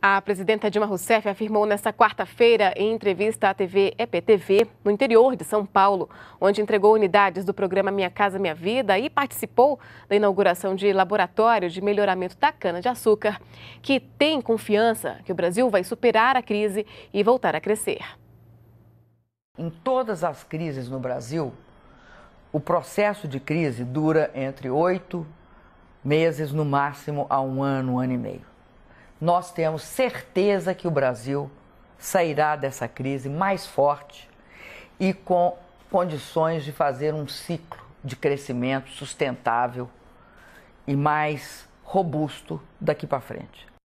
A presidenta Dilma Rousseff afirmou nesta quarta-feira, em entrevista à TV EPTV, no interior de São Paulo, onde entregou unidades do programa Minha Casa Minha Vida e participou da inauguração de laboratório de melhoramento da cana-de-açúcar, que tem confiança que o Brasil vai superar a crise e voltar a crescer. Em todas as crises no Brasil, o processo de crise dura entre oito meses, no máximo, a um ano, um ano e meio nós temos certeza que o Brasil sairá dessa crise mais forte e com condições de fazer um ciclo de crescimento sustentável e mais robusto daqui para frente.